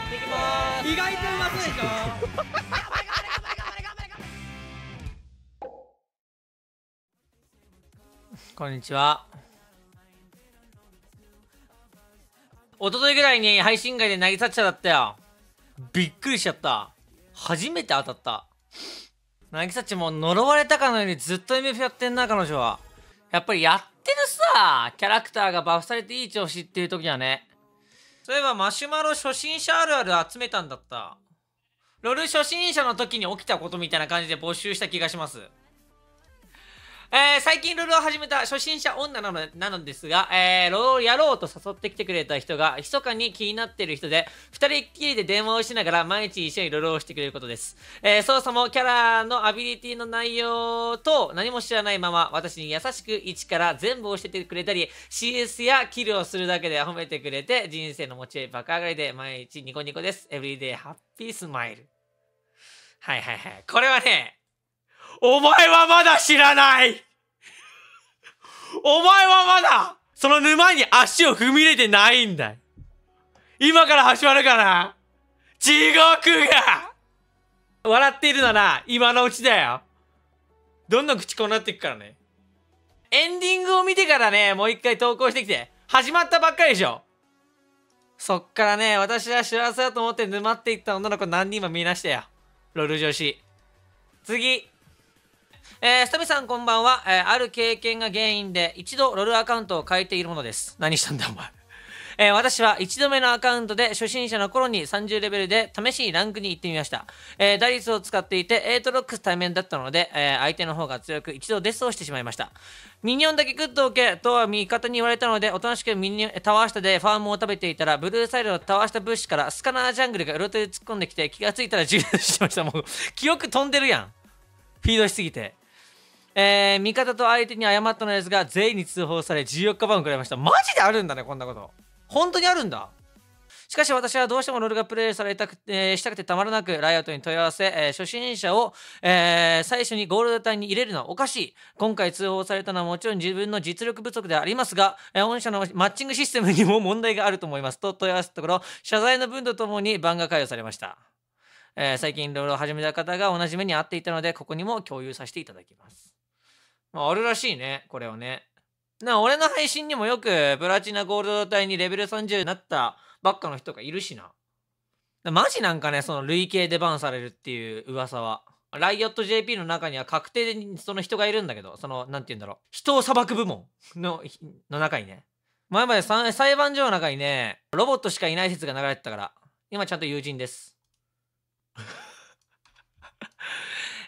やっていきます意外とうまそうでしょこんにちは。一昨日ぐらいに配信外で投げさっちゃったよ。びっくりしちゃった。初めて当たった。渚さちも呪われたかのようにずっと MF やってんな、彼女は。やっぱりやってるさ、キャラクターがバフされていい調子っていう時はね、そういえばマシュマロ初心者あるある集めたんだった。ロル初心者の時に起きたことみたいな感じで募集した気がします。えー、最近ルールを始めた初心者女なのなのですが、えー、ロールやろうと誘ってきてくれた人が、密かに気になってる人で、二人っきりで電話をしながら毎日一緒にルールをしてくれることです。えー、操作もキャラのアビリティの内容と何も知らないまま、私に優しく一から全部教えてくれたり、CS やキルをするだけで褒めてくれて、人生の持ち合い爆上がりで毎日ニコニコです。エブリデイハッピースマイル。はいはいはい。これはね、お前はまだ知らないお前はまだ、その沼に足を踏み入れてないんだ今から始まるかな地獄が笑っているなら、今のうちだよ。どんどん口こうなっていくからね。エンディングを見てからね、もう一回投稿してきて。始まったばっかりでしょ。そっからね、私は幸せだと思って沼っていった女の子何人も見なしたよ。ロール女子。次。えー、スタミさんこんばんは、えー、ある経験が原因で一度ロールアカウントを変えているものです。何したんだお前。えー、私は1度目のアカウントで初心者の頃に30レベルで試しにランクに行ってみました。えー、打率を使っていて8ロックス対面だったので、えー、相手の方が強く一度デスをしてしまいました。ミニオンだけグッと受けとは味方に言われたので、おとなしくミニタワー下でファームを食べていたら、ブルーサイドのタワー下物資からスカナージャングルがうろとで突っ込んできて、気がついたら充電してました。もう、記憶飛んでるやん。フィードしすぎて。えー、味方と相手に謝ったのですが、全員に通報され14日をくらいました。マジであるんだね、こんなこと。本当にあるんだ。しかし私はどうしてもロールがプレイされたく、えー、したくてたまらなく、ライアウトに問い合わせ、えー、初心者を、えー、最初にゴールド隊に入れるのはおかしい。今回通報されたのはもちろん自分の実力不足でありますが、え御社のマッチングシステムにも問題があると思います。と問い合わせたところ、謝罪の文とともに番が付与されました。え最近ロールを始めた方が同じ目に遭っていたので、ここにも共有させていただきます。あるらしいね、これをね。な、俺の配信にもよくプラチナゴールド帯にレベル30になったばっかの人がいるしな。マジなんかね、その累計でバンされるっていう噂は。ライオット JP の中には確定でその人がいるんだけど、その、なんて言うんだろう。人を裁く部門の、の中にね。前まで裁判所の中にね、ロボットしかいない説が流れてたから、今ちゃんと友人です。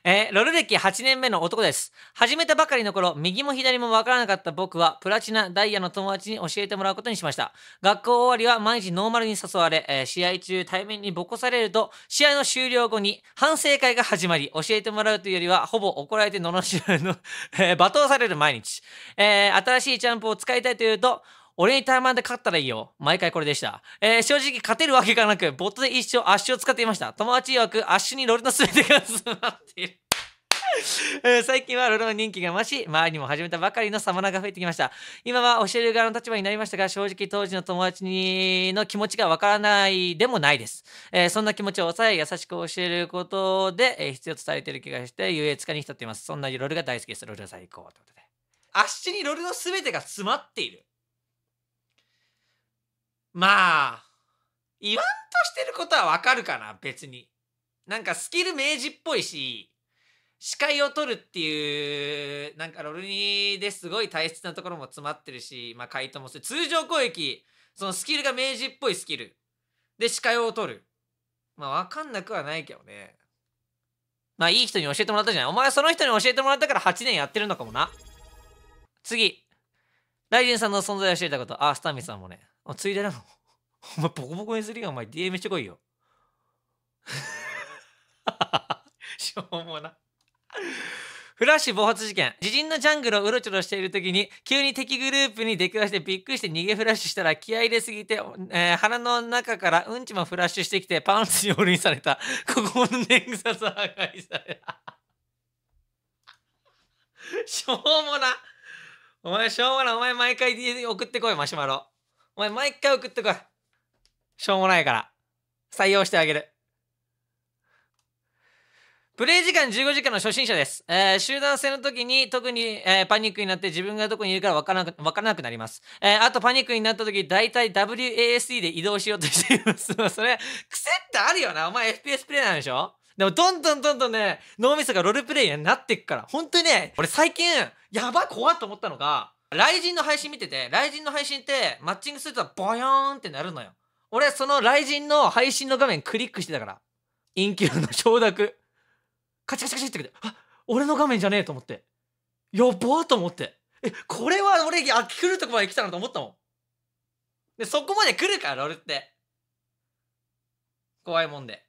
えー、ロル歴8年目の男です。始めたばかりの頃、右も左もわからなかった僕は、プラチナダイヤの友達に教えてもらうことにしました。学校終わりは毎日ノーマルに誘われ、えー、試合中対面にボコされると、試合の終了後に反省会が始まり、教えてもらうというよりは、ほぼ怒られて罵られの、えー、罵倒される毎日。えー、新しいジャンプを使いたいというと、俺にマンで勝ったらいいよ。毎回これでした。えー、正直勝てるわけがなく、ボットで一生足を使っていました。友達曰く足にロールの全てが詰まっている。えー、最近はロロの人気が増し、周りも始めたばかりのサマナが増えてきました。今は教える側の立場になりましたが、正直当時の友達にの気持ちがわからないでもないです。えー、そんな気持ちを抑え、優しく教えることで、えー、必要とされている気がして、優越化に浸っています。そんなロルが大好きです。ロールが最高。ということで。足にロールの全てが詰まっている。まあ、言わんとしてることはわかるかな、別に。なんかスキル明示っぽいし、視界を取るっていう、なんかロルニーですごい大切なところも詰まってるし、まあ回答もする。通常攻撃、そのスキルが明示っぽいスキル。で、視界を取る。まあわかんなくはないけどね。まあいい人に教えてもらったじゃない。お前その人に教えてもらったから8年やってるのかもな。次。ライジンさんの存在を教えたこと。あ、スタミさんもね。あついでなの お前ボコボコにするよお前 DM してこいよ しょうもなフラッシュ暴発事件。自陣のジャングルをうろちょろしている時に、急に敵グループに出くわしてびっくりして逃げフラッシュしたら気合入れすぎて、えー、腹の中からうんちもフラッシュしてきてパンツにルイにされた。ここの年さ破壊された。しょうもな。お前しょうもな。お前毎回送ってこいマシュマロ。お前毎回送ってこい。しょうもないから。採用してあげる。プレイ時間15時間の初心者です。えー、集団戦の時に特に、えー、パニックになって自分がどこにいるからわからなく、わからなくなります。えー、あとパニックになった時、大体 WASD で移動しようとしています。それ、癖ってあるよな。お前 FPS プレイなんでしょでも、どんどんどんどんね、脳みそがロールプレイになっていくから。本当にね、俺最近、やばい怖っと思ったのが、雷神の配信見てて雷神の配信ってマッチングするとボヨーンってなるのよ俺その雷神の配信の画面クリックしてたからインキューの承諾カチカチカチってってあ俺の画面じゃねえと思ってやばと思ってえこれは俺あ来るとこまで来たなと思ったもんでそこまで来るから俺って怖いもんで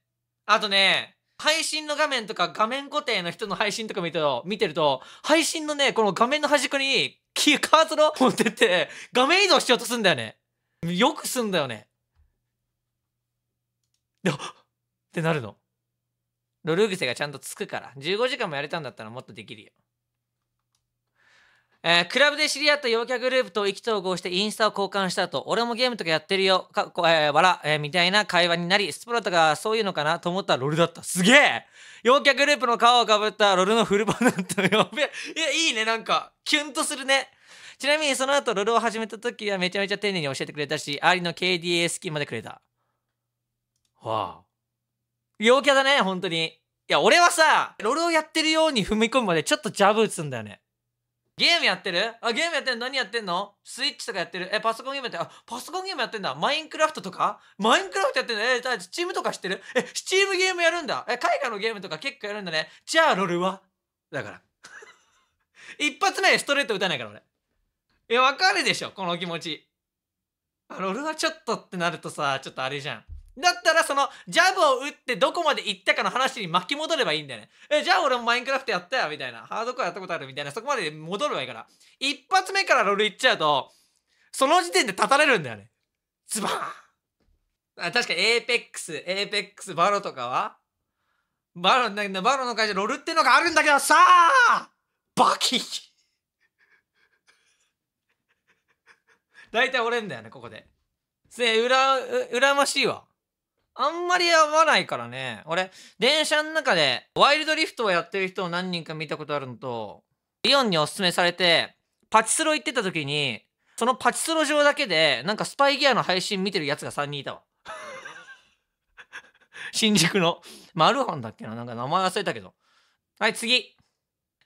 あとね配信の画面とか画面固定の人の配信とか見ると見てると配信のねこの画面の端っこにキーカーソル持ってって画面移動しようとすんだよねよくすんだよねでってなるの。ロル癖がちゃんとつくから15時間もやれたんだったらもっとできるよえー、クラブで知り合った陽キャグループと意気投合してインスタを交換した後、俺もゲームとかやってるよ、かっこえー、わら、えー、みたいな会話になり、スプラとかそういうのかなと思ったらロルだった。すげえ陽キャグループの皮をかぶったロルのフルバナったよ。いや、いいね、なんか、キュンとするね。ちなみにその後、ロルを始めた時はめちゃめちゃ丁寧に教えてくれたし、アリの KDA スキンまでくれた。わあ。陽キャだね、本当に。いや、俺はさ、ロルをやってるように踏み込むまでちょっとジャブ打つんだよね。ゲームやってるあ、ゲームやってんの何やってんのスイッチとかやってるえ、パソコンゲームやってるあ、パソコンゲームやってんだマインクラフトとかマインクラフトやってんのえ、スチームとか知ってるえ、スチームゲームやるんだえ、絵画のゲームとか結構やるんだねじゃあ、ロルはだから。一発目ストレート打たないから俺。え、わかるでしょこの気持ち。ロルはちょっとってなるとさ、ちょっとあれじゃん。だったらそのジャブを打ってどこまで行ったかの話に巻き戻ればいいんだよね。え、じゃあ俺もマインクラフトやったよみたいな。ハードコアやったことあるみたいな。そこまで戻ればいいから。一発目からロール行っちゃうと、その時点で立たれるんだよね。ズバーンあ確かにエーペックス、エーペックス、バロとかはバロ、なバロの会社ロールってのがあるんだけどさあバキ大体折れんだよね、ここで。せ、うら、う、らましいわ。あんまり合わないからね。俺、電車の中でワイルドリフトをやってる人を何人か見たことあるのと、イオンにおすすめされて、パチスロ行ってた時に、そのパチスロ上だけで、なんかスパイギアの配信見てるやつが3人いたわ。新宿の。マルハンだっけななんか名前忘れたけど。はい、次。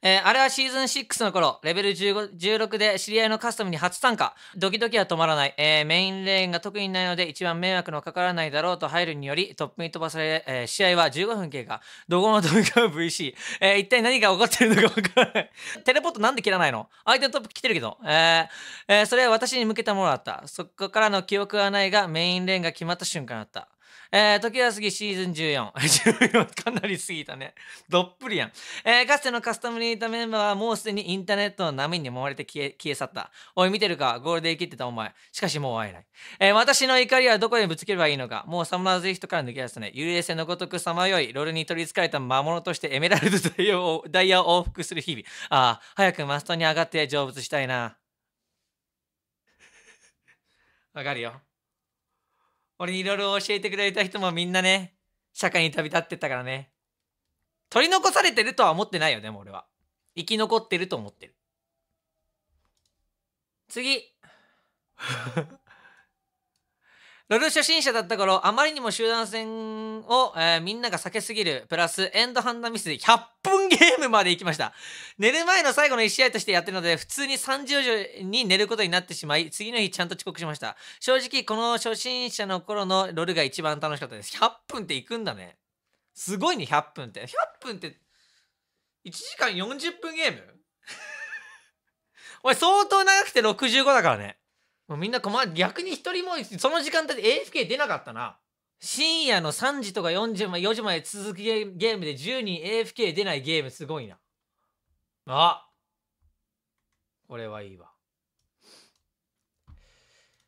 えー、あれはシーズン6の頃、レベル15 16で知り合いのカスタムに初参加。ドキドキは止まらない。えー、メインレーンが特にないので、一番迷惑のかからないだろうと入るにより、トップに飛ばされ、えー、試合は15分経過。どこの飛び交う VC。えー、一体何が起こってるのかわからない。テレポットなんで切らないの相手のトップ来てるけど。えー、えー、それは私に向けたものだった。そこからの記憶はないが、メインレーンが決まった瞬間だった。えー、時は過ぎシーズン14。14 かなり過ぎたね。どっぷりやん。えー、かつてのカスタムにいたメンバーはもうすでにインターネットの波に揉まれて消え消え去った。おい、見てるかゴールデン切きてたお前。しかしもう会えない。えー、私の怒りはどこにぶつければいいのか。もうサムラーズ人から抜け出すね。幽霊船のごとくさまよい、ロールに取りつかれた魔物としてエメラルドダイヤをダイヤを往復する日々。ああ、早くマストに上がって成仏したいな。わかるよ。俺にいろいろ教えてくれた人もみんなね、社会に旅立ってったからね。取り残されてるとは思ってないよ、でも俺は。生き残ってると思ってる。次。ロル初心者だった頃、あまりにも集団戦を、えー、みんなが避けすぎる、プラスエンドハンダミスで100分ゲームまで行きました。寝る前の最後の1試合としてやってるので、普通に30時に寝ることになってしまい、次の日ちゃんと遅刻しました。正直、この初心者の頃のロルが一番楽しかったです。100分って行くんだね。すごいね、100分って。100分って、1時間40分ゲーム お相当長くて65だからね。もうみんな困る逆に一人もその時間帯で AFK 出なかったな深夜の3時とか4時ま4時まで続くゲームで10人 AFK 出ないゲームすごいなあこれはいいわ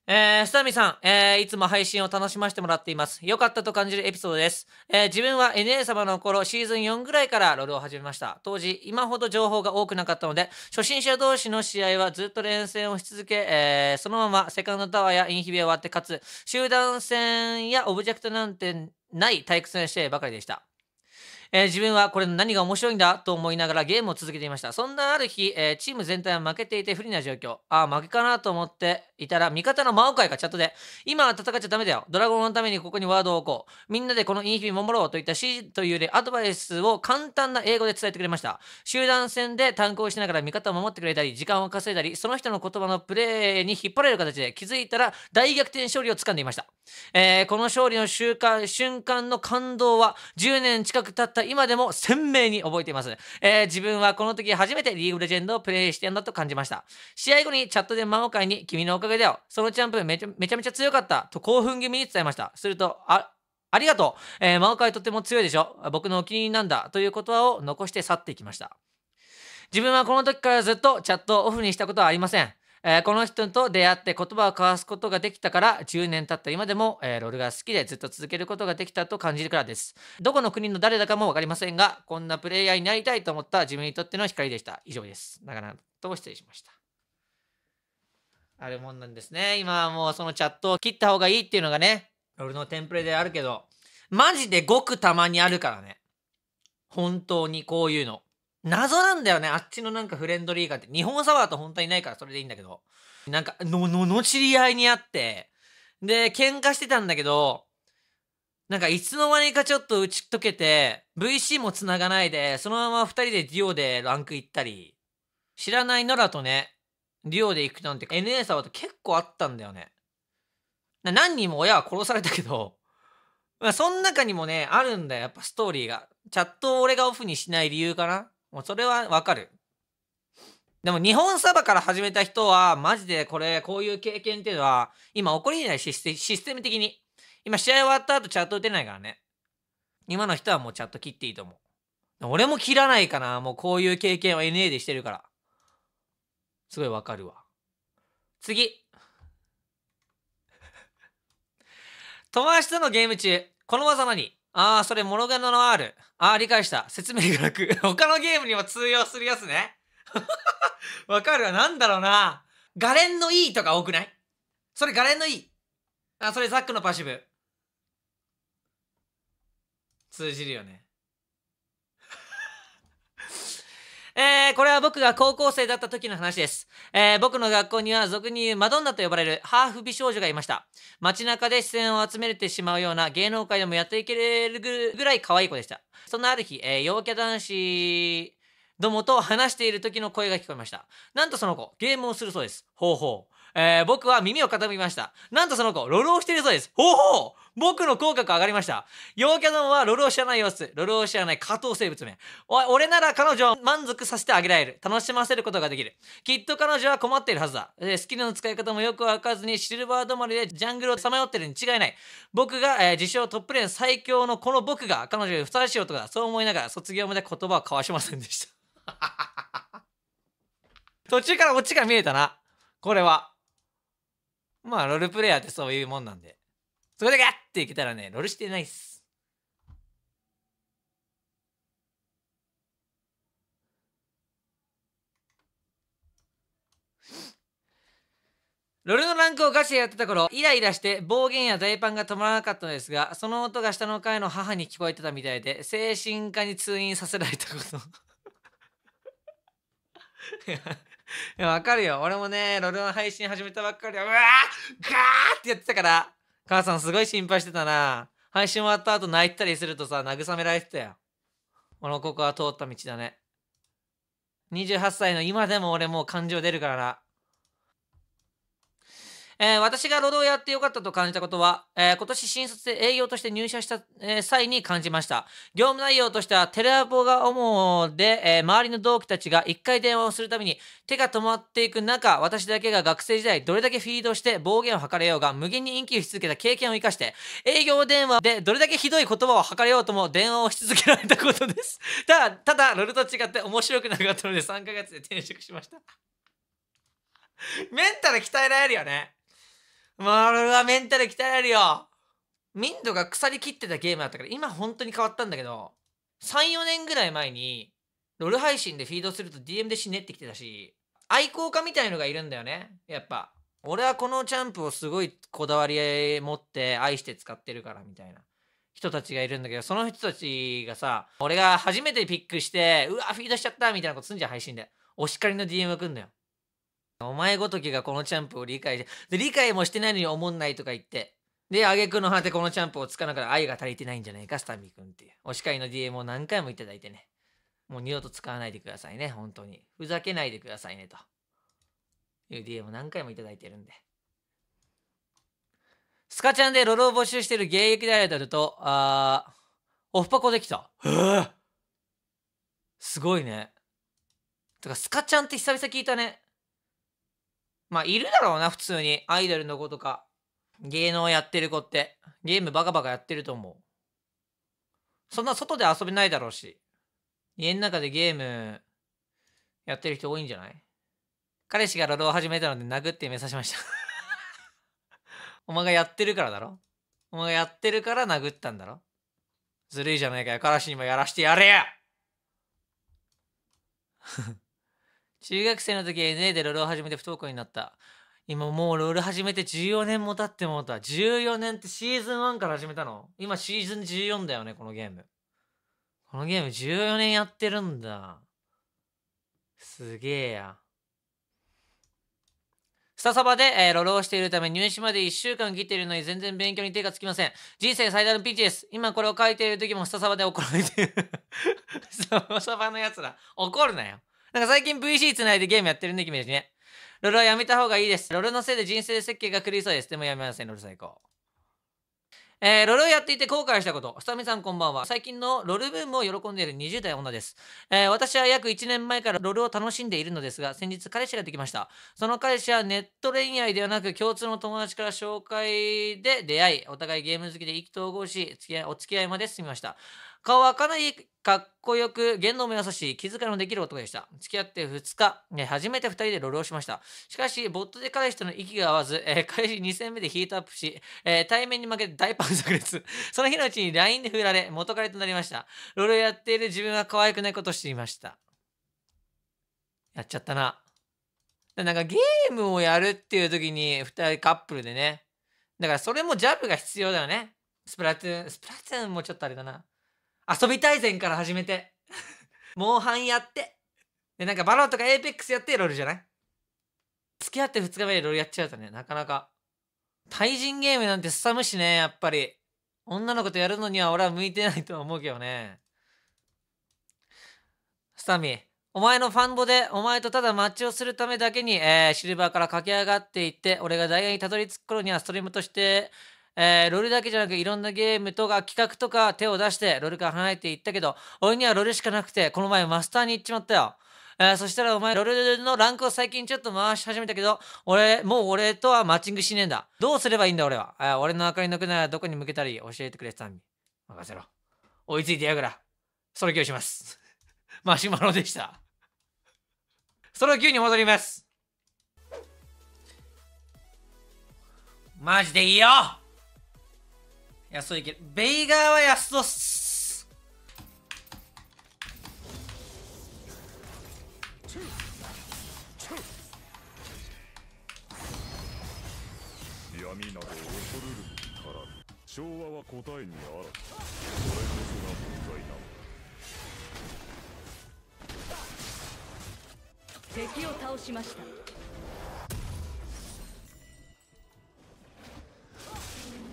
えー、スタミさん、えー、いつも配信を楽しませてもらっています。良かったと感じるエピソードです。えー、自分は NA 様の頃、シーズン4ぐらいからロールを始めました。当時、今ほど情報が多くなかったので、初心者同士の試合はずっと連戦をし続け、えー、そのままセカンドタワーやインヒビを割って勝つ、集団戦やオブジェクトなんてない退屈な試合ばかりでした。えー、自分はこれの何が面白いんだと思いながらゲームを続けていました。そんなある日、えー、チーム全体は負けていて不利な状況。ああ、負けかなと思って、いたら、味方の魔王界がチャットで、今は戦っちゃダメだよ。ドラゴンのためにここにワードを置こう。みんなでこのインフィ守ろうといった指示というでアドバイスを簡単な英語で伝えてくれました。集団戦で単行しながら味方を守ってくれたり、時間を稼いだり、その人の言葉のプレーに引っ張られる形で気づいたら大逆転勝利を掴んでいました。えー、この勝利の瞬間瞬間の感動は10年近く経った今でも鮮明に覚えています。えー、自分はこの時初めてリーグレジェンドをプレイしてんだと感じました。試合後にチャットで魔王界に君のおかかげだよ。そのチャンプめちゃめちゃめちゃ強かった。と興奮気味に伝えました。すると、あ、ありがとう。えー、魔王界とても強いでしょ。僕のお気に入りなんだ。という言葉を残して去っていきました。自分はこの時からずっとチャットをオフにしたことはありません。えー、この人と出会って言葉を交わすことができたから10年経った今でも、えー、ロールが好きでずっと続けることができたと感じるからです。どこの国の誰だかもわかりませんが、こんなプレイヤーになりたいと思った自分にとっての光でした。以上です。長々と失礼しました。あるもんなんですね。今はもうそのチャットを切った方がいいっていうのがね、俺のテンプレであるけど、マジでごくたまにあるからね。本当にこういうの。謎なんだよね。あっちのなんかフレンドリー感って。日本サワーと本当にないからそれでいいんだけど。なんか、の、の、の知り合いにあって、で、喧嘩してたんだけど、なんかいつの間にかちょっと打ち解けて、VC も繋がないで、そのまま2人でデュオでランク行ったり、知らないノラとね、デュオで行くなんて NA 沢っと結構あったんだよね。何人も親は殺されたけど、まあ、その中にもね、あるんだよ、やっぱストーリーが。チャットを俺がオフにしない理由かなもうそれはわかる。でも日本サバから始めた人は、マジでこれ、こういう経験っていうのは、今起こりないシステム的に。今試合終わった後チャット打てないからね。今の人はもうチャット切っていいと思う。俺も切らないかな。もうこういう経験を NA でしてるから。すごいわかるわ次 友達とのゲーム中この技何ああそれモノガノの R ああ理解した説明が楽 他のゲームにも通用するやつね わかるわなんだろうなガレンの E とか多くないそれガレンの E あそれザックのパッシブ通じるよねこれは僕が高校生だった時の話です。えー、僕の学校には俗に言うマドンナと呼ばれるハーフ美少女がいました。街中で視線を集めれてしまうような芸能界でもやっていけるぐらい可愛い子でした。そんなある日、えー、陽キャ男子どもと話している時の声が聞こえました。なんとその子、ゲームをするそうです。ほうほう。えー、僕は耳を傾けました。なんとその子、ロロをしているそうです。ほうほう僕の口角上がりました。陽キャどもはロロを知らない様子。ロロを知らない加藤生物名。俺なら彼女を満足させてあげられる。楽しませることができる。きっと彼女は困っているはずだ。えー、スキルの使い方もよくわかずにシルバー止まりでジャングルをさまよってるに違いない。僕が、えー、自称トップレーン最強のこの僕が彼女にふさわしい男だ。そう思いながら卒業まで言葉を交わしませんでした。途中からオチが見えたな。これは。まあ、ロールプレイヤーってそういうもんなんで。そこでガッていけたらね、ロールしてないっす。ロールのランクをガチでやってた頃、イライラして暴言や大パンが止まらなかったのですが、その音が下の階の母に聞こえてたみたいで、精神科に通院させられたこと。いや、わかるよ。俺もね、ロルの配信始めたばっかりは、うわーガーってやってたから。母さんすごい心配してたな。配信終わった後泣いたりするとさ、慰められてたよ。俺もここは通った道だね。28歳の今でも俺もう感情出るからな。えー、私が労働をやってよかったと感じたことは、えー、今年新卒で営業として入社した、えー、際に感じました。業務内容としては、テレアポが主で、え周りの同期たちが一回電話をするために手が止まっていく中、私だけが学生時代どれだけフィードして暴言を吐かれようが無限に陰ンキをし続けた経験を生かして、営業電話でどれだけひどい言葉を吐かれようとも電話をし続けられたことです。ただ、ただ、ロルと違って面白くなかったので3ヶ月で転職しました。メンタル鍛えられるよね。もう俺はメンタル鍛えるよミンドが腐りきってたゲームだったから今本当に変わったんだけど34年ぐらい前にロール配信でフィードすると DM で死ねってきてたし愛好家みたいのがいるんだよねやっぱ俺はこのチャンプをすごいこだわり持って愛して使ってるからみたいな人たちがいるんだけどその人たちがさ俺が初めてピックしてうわフィードしちゃったみたいなことすんじゃん配信でお叱りの DM が来んだよお前ごときがこのチャンプを理解してで理解もしてないのに思んないとか言ってで挙句の果てこのチャンプをつかなから愛が足りてないんじゃないかスタミー君っていうお叱りの DM を何回もいただいてねもう二度と使わないでくださいね本当にふざけないでくださいねという DM を何回もいただいてるんでスカちゃんでロロを募集してる現役であるとるとあー、オフパコできたへー、すごいねとかスカちゃんって久々聞いたねまあ、いるだろうな、普通に。アイドルの子とか、芸能やってる子って、ゲームバカバカやってると思う。そんな外で遊べないだろうし、家の中でゲームやってる人多いんじゃない彼氏がロロを始めたので殴って目指しました お前がやってるからだろお前がやってるから殴ったんだろずるいじゃないかよ。彼氏にもやらしてやれや中学生の時 NA でロロを始めて不登校になった。今もうロール始めて14年も経ってもうた。14年ってシーズン1から始めたの今シーズン14だよね、このゲーム。このゲーム14年やってるんだ。すげえや。スタサバで、えー、ロロをしているため入試まで1週間切っているのに全然勉強に手がつきません。人生最大のピンチです。今これを書いている時もスタサバで怒られている。スタサバのやつら、怒るなよ。なんか最近 VC 繋いでゲームやってるね、君たちね。ロロはやめた方がいいです。ロロのせいで人生設計が狂いそうです。でもやめません、ロロ最高。えー、ロルをやっていて後悔したこと。スタミさんこんばんは。最近のロルブームを喜んでいる20代女です。えー、私は約1年前からロルを楽しんでいるのですが、先日彼氏ができました。その彼氏はネット恋愛ではなく共通の友達から紹介で出会い、お互いゲーム好きで意気投合し、付き合いお付き合いまで進みました。顔はかなりかっこよく、言動も優しい、気遣いもできる男でした。付き合って2日、ね、初めて2人でロロをしました。しかし、ボットで彼氏との息が合わず、えー、彼氏2戦目でヒートアップし、えー、対面に負けて大パン炸裂。その日のうちに LINE で振られ、元彼となりました。ロロやっている自分は可愛くないことをていました。やっちゃったな。なんかゲームをやるっていう時に2人カップルでね。だからそれもジャブが必要だよね。スプラトゥーン、スプラトゥーンもちょっとあれだな。遊び大全から始めて、モンハンやって、で、なんかバローとかエーペックスやってロールじゃない付き合って2日目でロールやっちゃうとね、なかなか。対人ゲームなんてすさむしね、やっぱり。女の子とやるのには俺は向いてないと思うけどね。スタミー、お前のファンボで、お前とただマッチをするためだけに、えー、シルバーから駆け上がっていって、俺が大学にたどり着く頃にはストリームとして、えー、ロールだけじゃなくいろんなゲームとか企画とか手を出してロールから離れていったけど、俺にはロールしかなくて、この前マスターに行っちまったよ。えー、そしたらお前、ロルのランクを最近ちょっと回し始めたけど、俺、もう俺とはマッチングしねえんだ。どうすればいいんだ俺は。えー、俺の明かりのくならどこに向けたり教えてくれてたん任せろ。追いついてやぐら。その気をします。マシュマロでした。その気に戻ります。マジでいいよ安いけるベイガーは安そうっす闇など恐るるから昭和は答えにあらずそれこそが問題なの敵を倒しました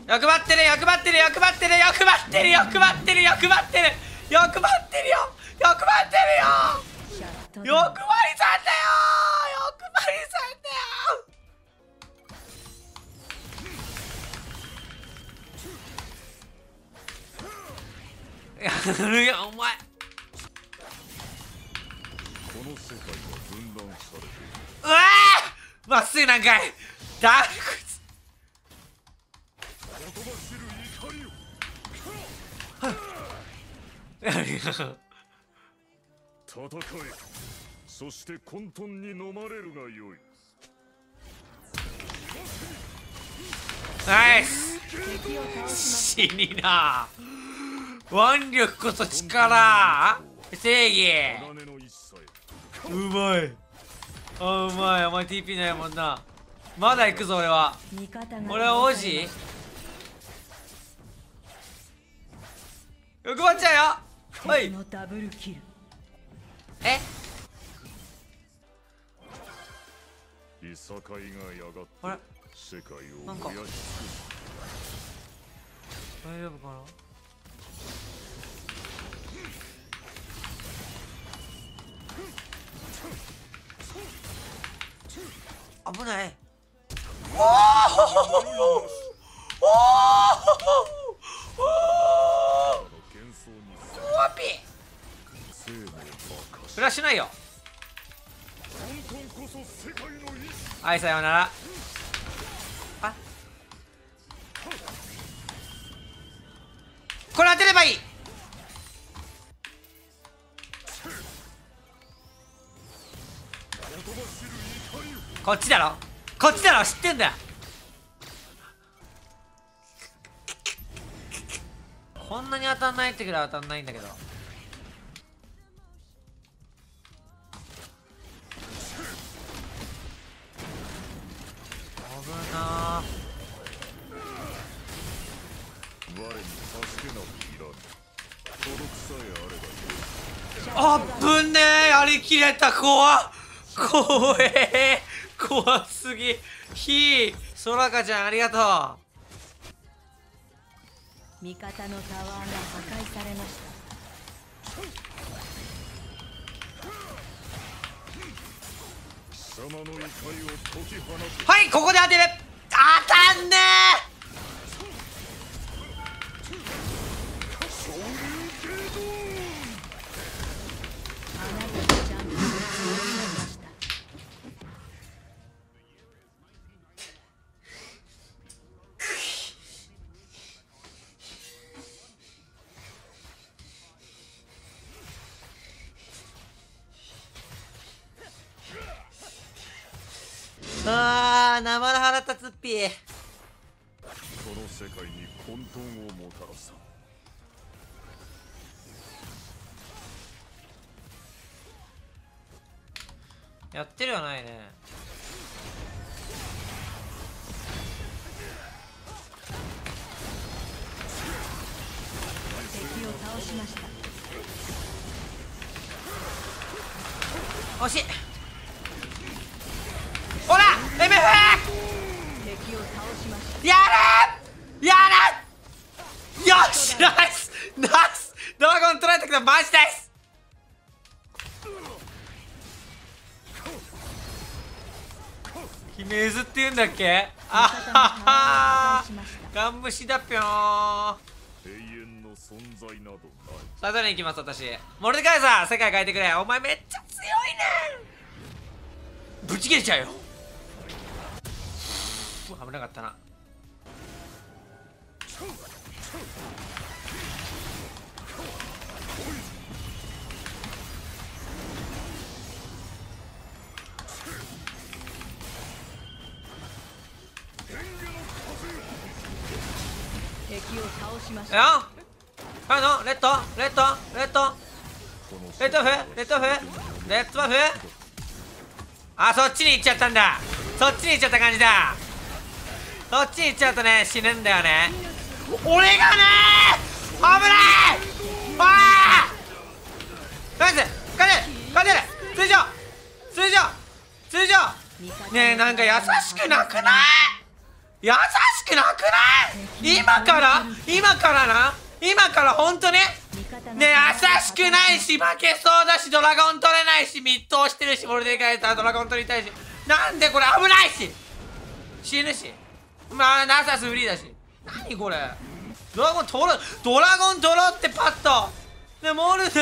欲張ってる欲張ってる欲張ってる欲張ってる欲張ってる欲張ってる欲張ってるよ欲張ってるよ欲張りさんだよ欲張りさんだよやるよお前この世界が分断されてるうわまっすぐなんかいダーク戦えそして混沌に飲まれるがよいナイス死にな腕力こそ力正義うまいあうまいお前 TP ないもんなまだ行くぞ俺は俺は王子欲張っちゃうよはいえいさかいがやがって世界を燃やし大丈夫かな危ないおおおおおおフラッシュないよはいさようならあこれ当てればいいこっちだろこっちだろ知ってんだこんなに当たんないってぐらい当たんないんだけどなあっぶねえやりきれた怖っ怖え怖すぎひそらかちゃんありがとう味方のタワーが破壊されましたはいここで当てる当たんねえピーこの世界に混沌をもたらすやってるはないね敵を倒しました惜しいえんだっけあははガン虫だぴょーさあ誰に行きます私モルデカイさん世界変えてくれお前めっちゃ強いねんぶち切れちゃうよ危なかったなよあのレッドレッドレッドレッドフレッドフレッドバフあそっちに行っちゃったんだそっちに行っちゃった感じだそっちに行っちゃうとね死ぬんだよね俺がね危ないああナイス勝てる勝てる通常通常通常ねえなんか優しくなくない優しくなくない今から今からな今から本当ねね優しくないし負けそうだしドラゴン取れないし密闘してるしモルデカイタードラゴン取りたいしなんでこれ危ないし死ぬしまあナサスフリーだし何これドラゴン取るドラゴン取ろうってパッとねモルデ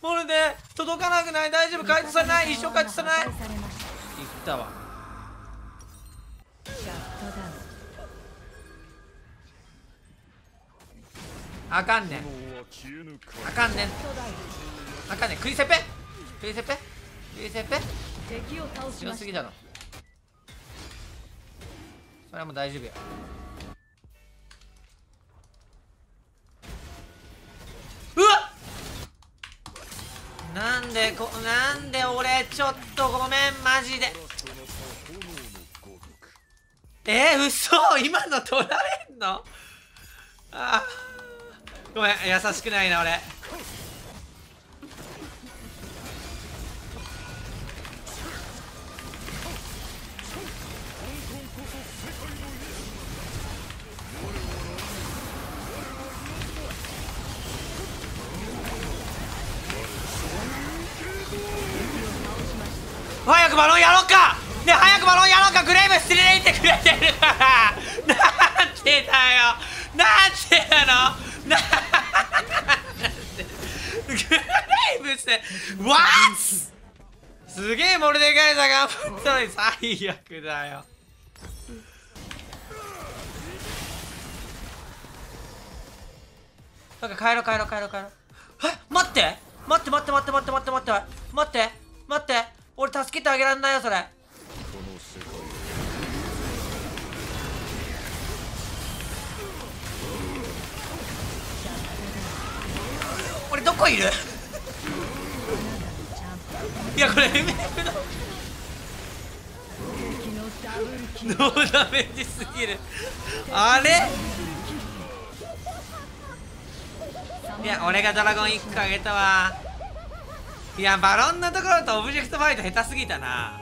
モルデ届かなくない大丈夫解除されない一生解除されないいったわあかんねんあかんねんあかんねんクリセペクリセペクリセペ強すぎだろそれはもう大丈夫やうわなんでこなんで俺ちょっとごめんマジでえー、嘘今の取られんのああごめん優しくないな俺早くバロンやろうかね早くバロンやろうかグレーブス連れてくれてるから なんでだよなんでなのなんわすげえモルデカイザー頑張ったのに最悪だよなんか帰ろう帰ろう帰ろう帰ろうえ待って待って待って待って待って待って待って待って待って俺助けてあげらんないよそれ俺どこいるいやこれ MF のノーダメージすぎるあれいや俺がドラゴン1個あげたわいやバロンのところとオブジェクトファイト下手すぎたな